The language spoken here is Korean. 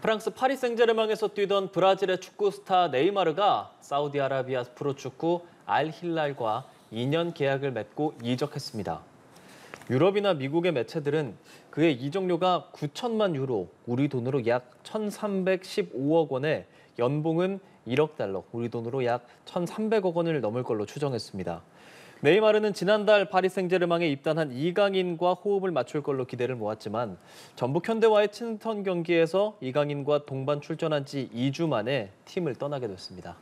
프랑스 파리 생제르맹에서 뛰던 브라질의 축구 스타 네이마르가 사우디아라비아 프로축구 알 힐랄과 2년 계약을 맺고 이적했습니다. 유럽이나 미국의 매체들은 그의 이적료가 9천만 유로, 우리 돈으로 약 1,315억 원에 연봉은 1억 달러, 우리 돈으로 약 1,300억 원을 넘을 걸로 추정했습니다. 네이마르는 지난달 파리 생제르맹에 입단한 이강인과 호흡을 맞출 걸로 기대를 모았지만 전북 현대와의 친선 경기에서 이강인과 동반 출전한 지 2주 만에 팀을 떠나게 됐습니다.